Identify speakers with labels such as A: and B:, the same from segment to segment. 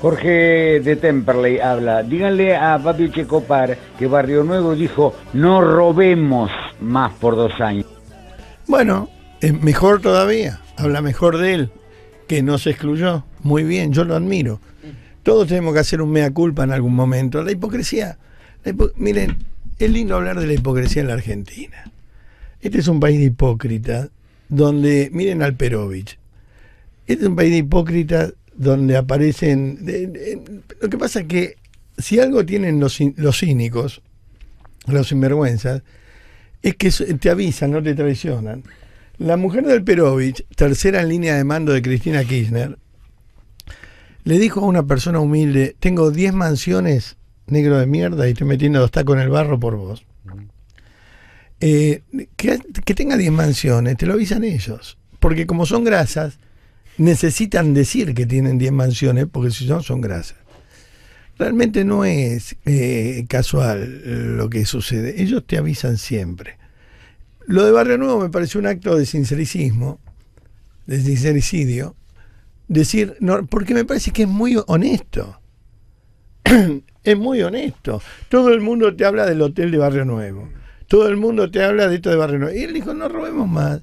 A: Jorge de Temperley habla. Díganle a Papi Checopar que Barrio Nuevo dijo no robemos más por dos años. Bueno,
B: es mejor todavía. Habla mejor de él, que no se excluyó. Muy bien, yo lo admiro. Todos tenemos que hacer un mea culpa en algún momento. La hipocresía. miren, es lindo hablar de la hipocresía en la Argentina. Este es un país de hipócritas, donde, miren al Perovich, este es un país de hipócritas donde aparecen... lo que pasa es que si algo tienen los, cínicos, los sinvergüenzas, es que te avisan, no te traicionan. La mujer del Perovich, tercera en línea de mando de Cristina Kirchner, le dijo a una persona humilde, tengo 10 mansiones, negro de mierda, y estoy metiendo dos tacos en el barro por vos. Eh, que, que, tenga 10 mansiones, te lo avisan ellos. Porque como son grasas, necesitan decir que tienen 10 mansiones porque si no son grasas. Realmente no es eh, casual lo que sucede. Ellos te avisan siempre. Lo de Barrio Nuevo me parece un acto de sincericismo, de sincericidio. Decir, porque me parece que es muy honesto. es muy honesto. Todo el mundo te habla del hotel de Barrio Nuevo. Todo el mundo te habla de esto de Barrio Nuevo. Y él dijo, no robemos más.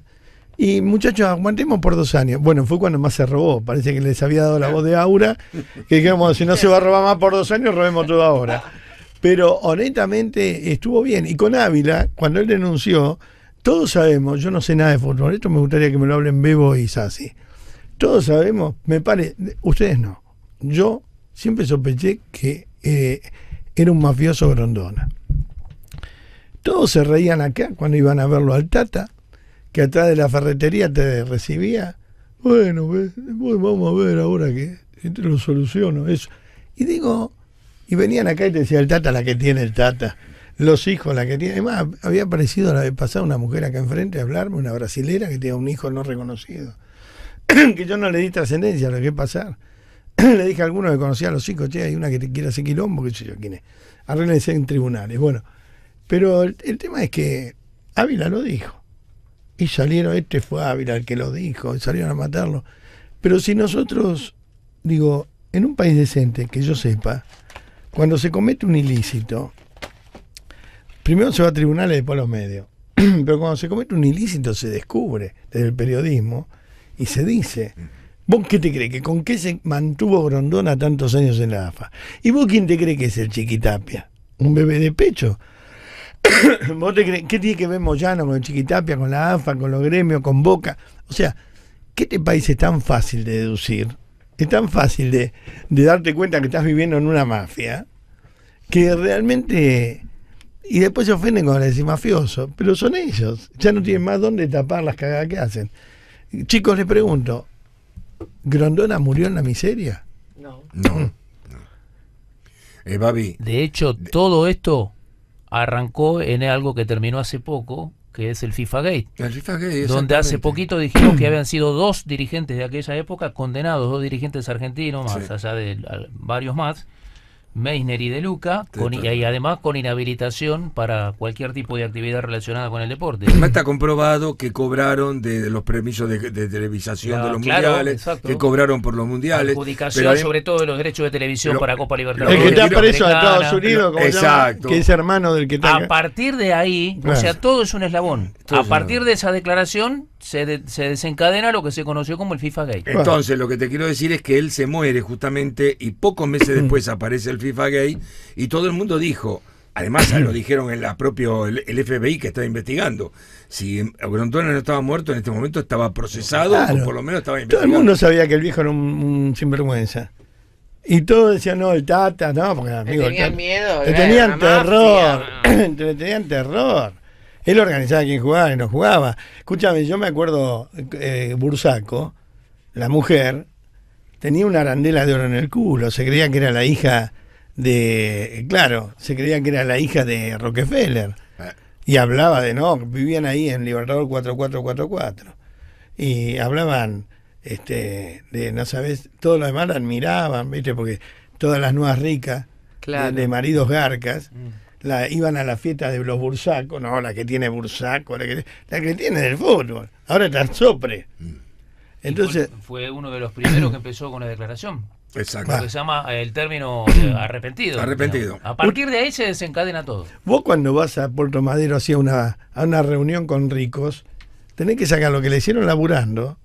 B: Y muchachos, aguantemos por dos años. Bueno, fue cuando más se robó. Parece que les había dado la voz de Aura. Que digamos, si no se va a robar más por dos años, robemos todo ahora. Pero honestamente estuvo bien. Y con Ávila, cuando él denunció, todos sabemos, yo no sé nada de fútbol, esto me gustaría que me lo hablen Bebo y Sassi. Todos sabemos, me parece, ustedes no. Yo siempre sospeché que eh, era un mafioso Grondona. Todos se reían acá cuando iban a verlo al Tata que atrás de la ferretería te recibía. Bueno, pues, vamos a ver ahora que lo soluciono, eso. Y digo, y venían acá y te decía, el tata la que tiene el tata, los hijos la que tiene. Además, había aparecido la vez pasada una mujer acá enfrente a hablarme, una brasilera que tenía un hijo no reconocido. que yo no le di trascendencia lo que pasar. le dije a alguno que conocía a los hijos, che, hay una que te quiere hacer quilombo, que sé yo quién es. en tribunales. Bueno, pero el tema es que Ávila lo dijo y salieron, este fue Ávila el que lo dijo, y salieron a matarlo. Pero si nosotros, digo, en un país decente, que yo sepa, cuando se comete un ilícito, primero se va a tribunales y después a los medios. Pero cuando se comete un ilícito se descubre desde el periodismo y se dice. ¿Vos qué te crees? ¿Que ¿Con qué se mantuvo Grondona tantos años en la AFA? ¿Y vos quién te cree que es el Chiquitapia? ¿Un bebé de pecho? ¿Qué tiene que ver Moyano con el Chiquitapia, con la AFA, con los gremios, con Boca? O sea, ¿qué te parece tan fácil de deducir? Es tan fácil de, darte cuenta que estás viviendo en una mafia que realmente. Y después se ofenden cuando les decís mafioso, pero son ellos. Ya no tienen más dónde tapar las cagadas que hacen. Chicos, les pregunto: ¿Grondona murió en la miseria?
A: No. No. Mm. Eh, de hecho, todo esto arrancó en algo que terminó hace poco, que es el FIFA Gate. El FIFA Gate donde hace poquito dijimos que habían sido dos dirigentes de aquella época condenados, dos dirigentes argentinos, más allá de varios más, Meisner y De Luca, y, además con inhabilitación para cualquier tipo de actividad relacionada con el deporte. Está
B: comprobado que cobraron de, los permisos de, televisación de ah, los mundiales, que cobraron por los mundiales. Adjudicación pero sobre
A: todo de los derechos de televisión para Copa Libertadores. que está preso Estados Unidos, exacto. que es
B: hermano del que está. A
A: partir de ahí, o sea, todo es un eslabón. a partir de esa declaración se, se desencadena lo que se conoció como el FIFA Gate. Entonces,
B: lo que te quiero decir es que él se muere justamente y pocos meses después aparece el FIFA y todo el mundo dijo, además lo dijeron en la propio el, FBI que estaba investigando, si Antonio no estaba muerto en este momento estaba procesado o por lo menos estaba investigado. Todo el mundo sabía que el viejo era un, sinvergüenza. Y todos decían, no, el Tata, no, porque amigo, tenían
A: miedo, le tenían
B: terror, le tenían terror. Él organizaba quien jugaba y no jugaba. Escúchame, yo me acuerdo, eh, Bursaco, la mujer, tenía una arandela de oro en el culo, se creía que era la hija de, claro, se creía que era la hija de Rockefeller. Y hablaba de, no, vivían ahí en Libertador 4444. Y hablaban este, de, no sabes, todos los demás la admiraban, ¿viste? Porque todas las nuevas ricas, de, maridos garcas, mm. la, iban a la fiesta de los bursacos, no, la que tiene bursaco, la que, la que tiene del fútbol. Ahora está
A: sopre. Mm. Entonces, fue uno de los primeros que empezó con la declaración. Exacto. se llama eh, el término eh, arrepentido. Arrepentido. A partir de ahí se desencadena todo. Vos
B: cuando vas a Puerto Madero hacia a una, a una reunión con ricos, tenés que sacar lo que le hicieron laburando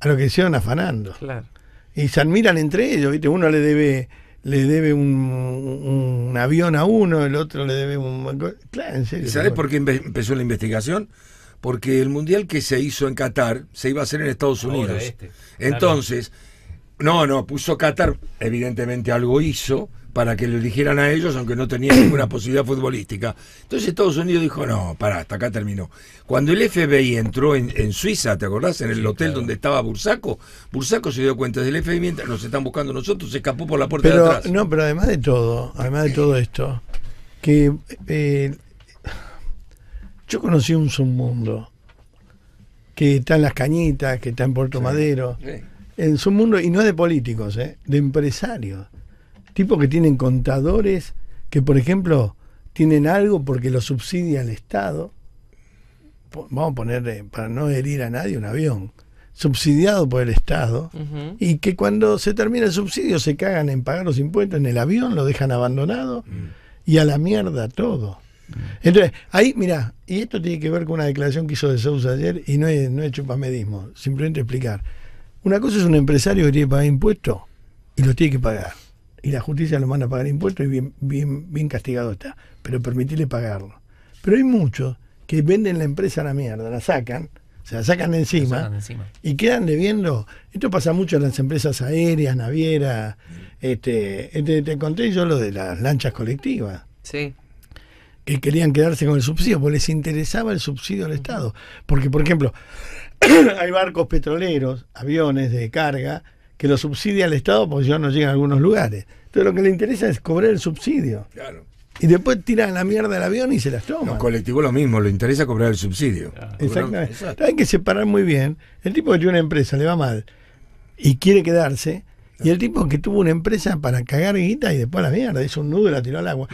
B: a lo que hicieron afanando. Claro. Y se admiran entre ellos, ¿viste? Uno le debe le debe un, avión a uno, el otro le debe un... Claro, en serio. sabés por qué empezó la investigación? Porque el mundial que se hizo en Qatar se iba a hacer en Estados Unidos. Este, Entonces... No, no, puso Qatar, evidentemente algo hizo para que le dijeran a ellos, aunque no tenían ninguna posibilidad futbolística. Entonces Estados Unidos dijo, no, pará, hasta acá terminó. Cuando el FBI entró en, Suiza, ¿te acordás? En el hotel donde estaba Bursaco, Bursaco se dio cuenta del FBI mientras nos están buscando nosotros,
A: se escapó por la puerta de atrás.
B: No, pero además de todo, además de todo esto, que eh, yo conocí un submundo, que está en Las Cañitas, que está en Puerto Madero en su mundo, y no es de políticos, ¿eh? de empresarios. Tipos que tienen contadores, que por ejemplo tienen algo porque lo subsidia el Estado. Vamos a poner, eh, para no herir a nadie, un avión subsidiado por el Estado y que cuando se termina el subsidio se cagan en pagar los impuestos en el avión, lo dejan abandonado y a la mierda todo. Mm. Entonces, ahí, mira, y esto tiene que ver con una declaración que hizo de Sousa ayer y no es, no es chupamedismo, simplemente explicar. Una cosa es un empresario que tiene que pagar impuestos y lo tiene que pagar. Y la justicia lo manda a pagar impuestos y bien, bien, bien castigado está. Pero permitirle pagarlo. Pero hay muchos que venden la empresa a la mierda, la sacan, se la sacan de encima, y quedan debiendo. Esto pasa mucho en las empresas aéreas, navieras. Este, te conté yo lo de las lanchas colectivas. Sí. Que querían quedarse con el subsidio, porque les interesaba el subsidio al Estado. Porque, por ejemplo, hay barcos petroleros, aviones de carga, que lo subsidia el Estado porque ya no llegan a algunos lugares. Entonces lo que le interesa es cobrar el subsidio. Claro. Y después tiran la mierda del avión y se las toman. Los colectivos lo mismo, le interesa cobrar el subsidio. Exactamente. Hay que separar muy bien. El tipo que tiene una empresa le va mal y quiere quedarse, y el tipo que tuvo una empresa para cagar guita y después la mierda, hizo un nudo y la tiró al agua.